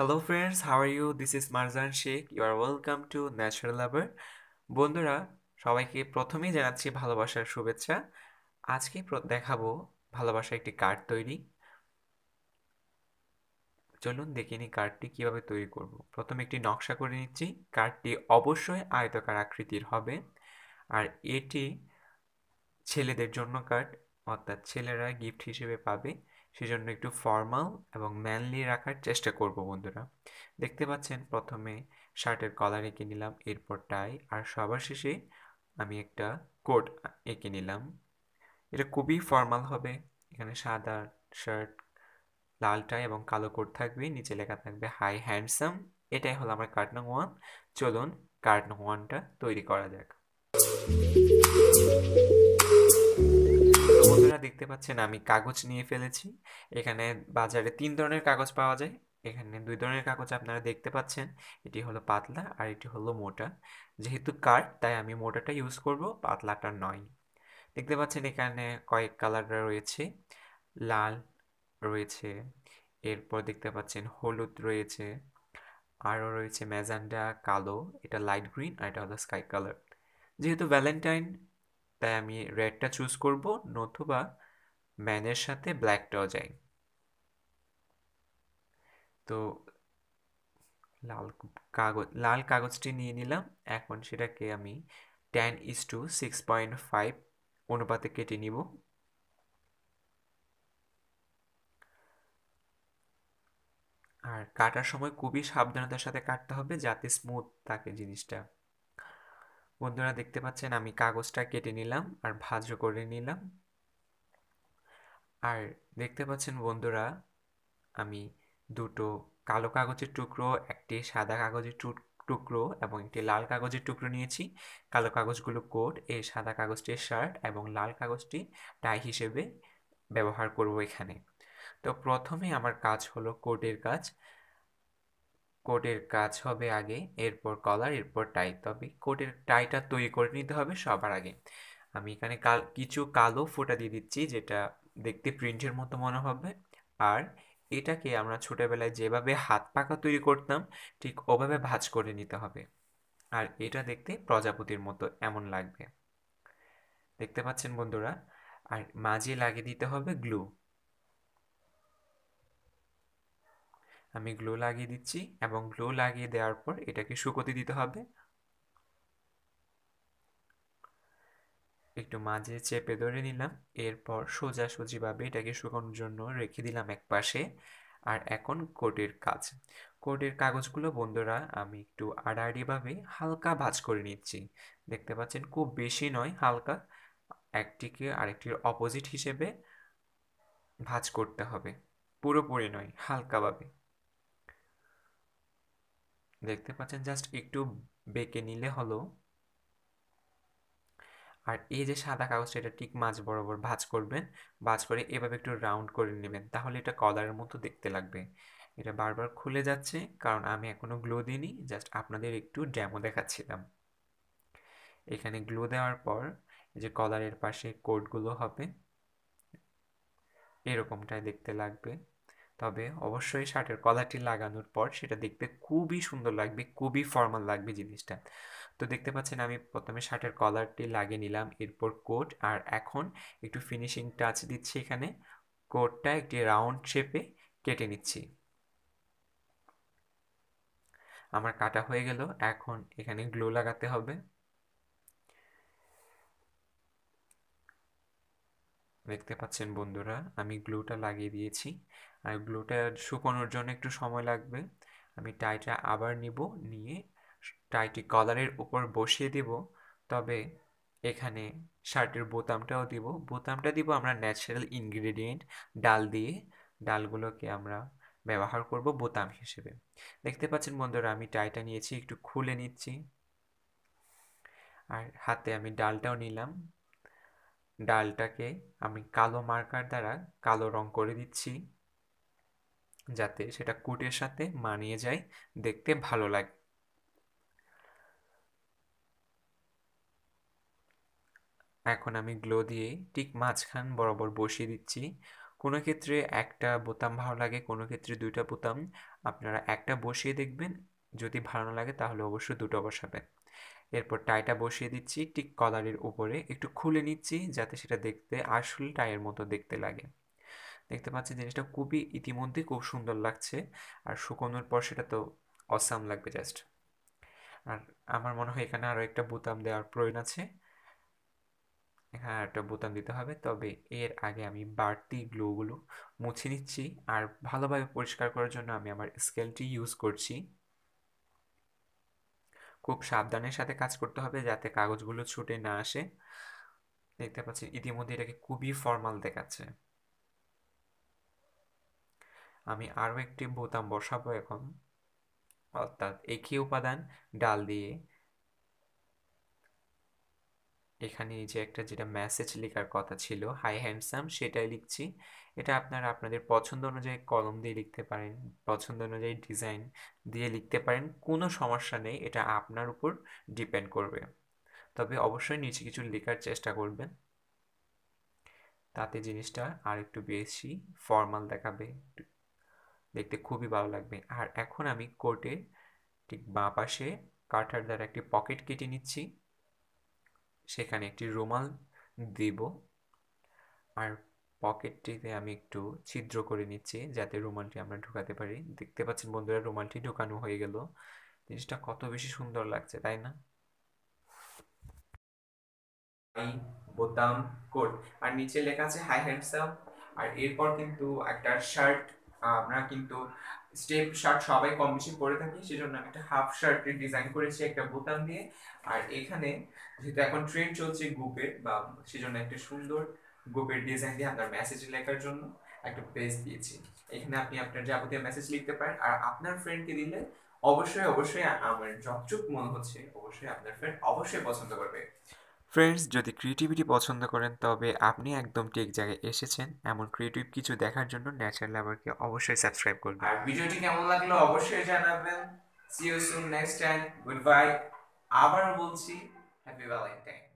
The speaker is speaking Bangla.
Hello friends how are you this is Marjan Sheikh you are welcome to natural lover বন্ধুরা সবাইকে প্রথমেই জানাচ্ছি ভালোবাসার শুভেচ্ছা আজকে দেখাবো ভালোবাসা একটি কার্ড তৈরি চলুন দেখে নিই কার্ডটি কীভাবে তৈরি করব। প্রথমে একটি নকশা করে নিচ্ছি কার্ডটি অবশ্যই আয়তকার আকৃতির হবে আর এটি ছেলেদের জন্য কার্ড অর্থাৎ ছেলেরা গিফট হিসেবে পাবে সেজন্য একটু ফর্মাল এবং ম্যানলি রাখার চেষ্টা করব বন্ধুরা দেখতে পাচ্ছেন প্রথমে শার্টের কলার এঁকে নিলাম এরপর টাই আর সবার শেষে আমি একটা কোট এঁকে নিলাম এটা খুবই ফর্মাল হবে এখানে সাদা শার্ট লাল টাই এবং কালো কোট থাকবে নিচে লেখা থাকবে হাই হ্যান্ডসাম এটাই হলো আমার কার্ড নং ওয়ান চলুন কার্ড নং ওয়ানটা তৈরি করা যাক তো বন্ধুরা দেখতে পাচ্ছেন আমি কাগজ নিয়ে ফেলেছি এখানে বাজারে তিন ধরনের কাগজ পাওয়া যায় এখানে দুই ধরনের কাগজ আপনারা দেখতে পাচ্ছেন এটি হলো পাতলা আর এটি হলো মোটা যেহেতু কাঠ তাই আমি মোটাটা ইউজ করব পাতলাটা নয় দেখতে পাচ্ছেন এখানে কয়েক কালার রয়েছে লাল রয়েছে এরপর দেখতে পাচ্ছেন হলুদ রয়েছে আরও রয়েছে ম্যাজান্ডা কালো এটা লাইট গ্রিন আর এটা হলো স্কাই কালার যেহেতু ভ্যালেন্টাইন তাই আমি রেডটা চুজ করব নতুবা ম্যানের সাথে ব্ল্যাকটাও যাই তো লাল কাগজ লাল কাগজটি নিয়ে নিলাম এখন সেটাকে আমি ten is to six point five অনুপাতে কেটে নিব আর কাটার সময় খুবই সাবধানতার সাথে কাটতে হবে যাতে স্মুথ থাকে জিনিসটা বন্ধুরা দেখতে পাচ্ছেন আমি কাগজটা কেটে নিলাম আর ভাজও করে নিলাম আর দেখতে পাচ্ছেন বন্ধুরা আমি দুটো কালো কাগজের টুকরো একটি সাদা কাগজের টুকরো এবং একটি লাল কাগজের টুকরো নিয়েছি কালো কাগজগুলো কোট এই সাদা কাগজটি শার্ট এবং লাল কাগজটি টাই হিসেবে ব্যবহার করব এখানে তো প্রথমে আমার কাজ হলো কোটের কাজ কোটের কাজ হবে আগে এরপর কলার এরপর টাই তবে কোটের টাইটা তৈরি করে নিতে হবে সবার আগে আমি এখানে কাল কিছু কালো ফোটা দিয়ে দিচ্ছি যেটা দেখতে প্রিন্টের মতো মনে হবে আর এটাকে আমরা ছোটোবেলায় যেভাবে হাত পাকা তৈরি করতাম ঠিক ওভাবে ভাজ করে নিতে হবে আর এটা দেখতে প্রজাপতির মতো এমন লাগবে দেখতে পাচ্ছেন বন্ধুরা আর মাঝে লাগিয়ে দিতে হবে গ্লু আমি গ্লো লাগিয়ে দিচ্ছি এবং গ্লো লাগিয়ে দেওয়ার পর এটাকে শুকোতে দিতে হবে একটু মাঝে চেপে ধরে নিলাম এরপর সোজাসুজিভাবে এটাকে শুকানোর জন্য রেখে দিলাম এক পাশে আর এখন কোটের কাজ কোটের কাগজগুলো বন্ধুরা আমি একটু আড়াআড়িভাবে হালকা ভাঁজ করে নিচ্ছি দেখতে পাচ্ছেন খুব বেশি নয় হালকা একটিকে আরেকটির অপোজিট হিসেবে ভাঁজ করতে হবে পুরোপুরি নয় হালকাভাবে দেখতে পাচ্ছেন জাস্ট একটু বেঁকে নিলে হলো আর এই যে সাদা কাগজটা এটা ঠিক মাছ বরাবর ভাঁজ করবেন ভাঁজ করে এভাবে একটু রাউন্ড করে নেবেন তাহলে এটা কলারের মতো দেখতে লাগবে এটা বারবার খুলে যাচ্ছে কারণ আমি এখনও গ্লো দিইনি জাস্ট আপনাদের একটু ড্যামো দেখাচ্ছিলাম এখানে গ্লো দেওয়ার পর যে কলারের পাশে কোডগুলো হবে এরকমটাই দেখতে লাগবে তবে অবশ্যই শার্টের কলারটি লাগানোর পর সেটা দেখতে খুবই সুন্দর লাগবে খুবই ফর্মাল লাগবে জিনিসটা তো দেখতে পাচ্ছেন আমি প্রথমে শার্টের কলারটি লাগিয়ে নিলাম এরপর কোট আর এখন একটু ফিনিশিং টাচ দিচ্ছি এখানে কোটটা একটি রাউন্ড শেপে কেটে নিচ্ছি আমার কাটা হয়ে গেল এখন এখানে গ্লো লাগাতে হবে দেখতে পাচ্ছেন বন্ধুরা আমি গ্লুটা লাগিয়ে দিয়েছি আর গ্লুটা শুকোনোর জন্য একটু সময় লাগবে আমি টাইটা আবার নিব নিয়ে টাইটি কলারের উপর বসিয়ে দেব তবে এখানে শার্টের বোতামটাও দিব বোতামটা দিব আমরা ন্যাচারাল ইনগ্রেডিয়েন্ট ডাল দিয়ে ডালগুলোকে আমরা ব্যবহার করব বোতাম হিসেবে দেখতে পাচ্ছেন বন্ধুরা আমি টাইটা নিয়েছি একটু খুলে নিচ্ছি আর হাতে আমি ডালটাও নিলাম ডালটাকে আমি কালো মার্কার দ্বারা কালো রং করে দিচ্ছি যাতে সেটা কোটের সাথে মানিয়ে যায় দেখতে ভালো লাগে এখন আমি গ্লো দিয়ে ঠিক মাঝখান বরাবর বসিয়ে দিচ্ছি কোনো ক্ষেত্রে একটা বোতাম ভালো লাগে কোনো ক্ষেত্রে দুইটা বোতাম আপনারা একটা বসিয়ে দেখবেন যদি ভালো না লাগে তাহলে অবশ্যই দুটো বসাবেন এরপর টাইটা বসিয়ে দিচ্ছি ঠিক কলারের উপরে একটু খুলে নিচ্ছি যাতে সেটা দেখতে আসল টাইয়ের মতো দেখতে লাগে দেখতে পাচ্ছি জিনিসটা খুবই ইতিমধ্যে খুব সুন্দর লাগছে আর শুকোনোর পর সেটা তো অসাম লাগবে জাস্ট আর আমার মনে হয় এখানে আরও একটা বোতাম দেওয়ার প্রয়োজন আছে এখানে একটা বোতাম দিতে হবে তবে এর আগে আমি বাড়তি গ্লোগুলো মুছে নিচ্ছি আর ভালোভাবে পরিষ্কার করার জন্য আমি আমার স্কেলটি ইউজ করছি খুব সাবধানের সাথে কাজ করতে হবে যাতে কাগজগুলো ছুটে না আসে দেখতে পাচ্ছি ইতিমধ্যে এটাকে খুবই ফর্মাল দেখাচ্ছে আমি আরও একটি বোতাম বসাবো এখন অর্থাৎ একই উপাদান ডাল দিয়ে এখানে এই যে একটা যেটা মেসেজ লেখার কথা ছিল হাই হ্যান্ডসাম সেটাই লিখছি এটা আপনারা আপনাদের পছন্দ অনুযায়ী কলম দিয়ে লিখতে পারেন পছন্দ অনুযায়ী ডিজাইন দিয়ে লিখতে পারেন কোনো সমস্যা নেই এটা আপনার উপর ডিপেন্ড করবে তবে অবশ্যই নিচে কিছু লেখার চেষ্টা করবেন তাতে জিনিসটা আর একটু বেশি ফর্মাল দেখাবে দেখতে খুবই ভালো লাগবে আর এখন আমি কোর্টে ঠিক বাঁ পাশে কাঠার দ্বারা একটি পকেট কেটে নিচ্ছি সেখানে একটি রুমাল দিব আর পকেটটিতে আমি একটু ছিদ্র করে নিচ্ছি যাতে রুমালটি আমরা ঢোকাতে পারি দেখতে পাচ্ছেন বন্ধুরা রুমালটি ঢোকানো হয়ে গেল জিনিসটা কত বেশি সুন্দর লাগছে তাই না বোতাম কোট আর নিচে লেখা আছে হাই হ্যান্ডসাম আর এরপর কিন্তু একটা শার্ট আমরা কিন্তু স্টেপ শার্ট সবাই কম বেশি পরে থাকি সেজন্য আমি একটা হাফ শার্টের ডিজাইন করেছি একটা বোতাম দিয়ে আর এখানে যেহেতু এখন ট্রেন্ড চলছে গ্রুপের বা সেজন্য একটা সুন্দর গ্রুপের ডিজাইন দিয়ে আপনার মেসেজ লেখার জন্য একটা পেজ দিয়েছি এখানে আপনি আপনার যাবতীয় মেসেজ লিখতে পারেন আর আপনার ফ্রেন্ডকে দিলে অবশ্যই অবশ্যই আমার যতটুক মনে হচ্ছে অবশ্যই আপনার ফ্রেন্ড অবশ্যই পছন্দ করবে ফ্রেন্ডস যদি ক্রিয়েটিভিটি পছন্দ করেন তবে আপনি একদম ঠিক জায়গায় এসেছেন এমন ক্রিয়েটিভ কিছু দেখার জন্য ন্যাচারাল লাভারকে অবশ্যই সাবস্ক্রাইব করবেন আর ভিডিওটি কেমন লাগলো অবশ্যই জানাবেন see you soon next time good bye আবার বলছি হ্যাপি ভ্যালেন্টাইন